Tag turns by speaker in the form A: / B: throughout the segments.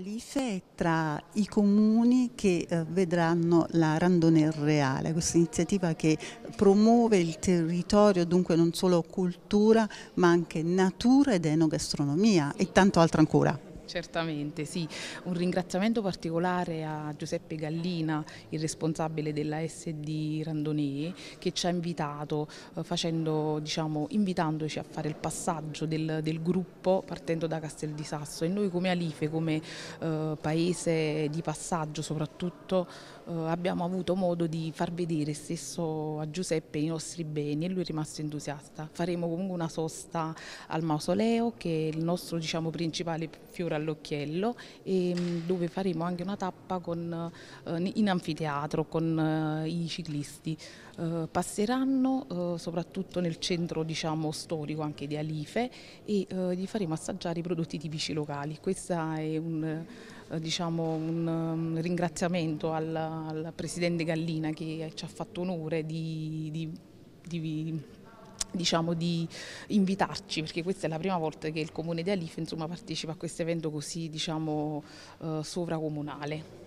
A: Alife tra i comuni che eh, vedranno la Randonel Reale, questa iniziativa che promuove il territorio, dunque non solo cultura ma anche natura ed enogastronomia e tanto altro ancora.
B: Certamente, sì. Un ringraziamento particolare a Giuseppe Gallina, il responsabile della SD Randonee, che ci ha invitato, eh, facendo, diciamo, invitandoci a fare il passaggio del, del, gruppo partendo da Castel di Sasso. E noi come Alife, come eh, paese di passaggio soprattutto, eh, abbiamo avuto modo di far vedere stesso a Giuseppe i nostri beni e lui è rimasto entusiasta. Faremo comunque una sosta al mausoleo che è il nostro diciamo, principale fiore all'occhiello e ehm, dove faremo anche una tappa con, eh, in anfiteatro con eh, i ciclisti. Eh, passeranno soprattutto nel centro diciamo, storico anche di Alife e gli faremo assaggiare i prodotti tipici locali. Questo è un, diciamo, un mm, ringraziamento al, al, Presidente Gallina che ci ha fatto onore di, di, di diciamo, di invitarci, perché questa è la prima volta che il comune di Alife insomma, partecipa a questo evento così diciamo, eh, sovracomunale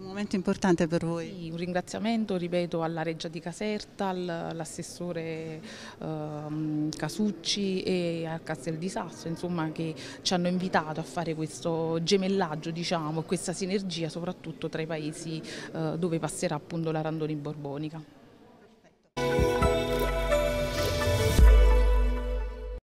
B: un momento importante per voi. Sì, un ringraziamento, ripeto, alla Reggia di Caserta, all'assessore eh, Casucci e al Castel di Sasso, insomma, che ci hanno invitato a fare questo gemellaggio, diciamo, questa sinergia soprattutto tra i paesi eh, dove passerà appunto la Randoni Borbonica.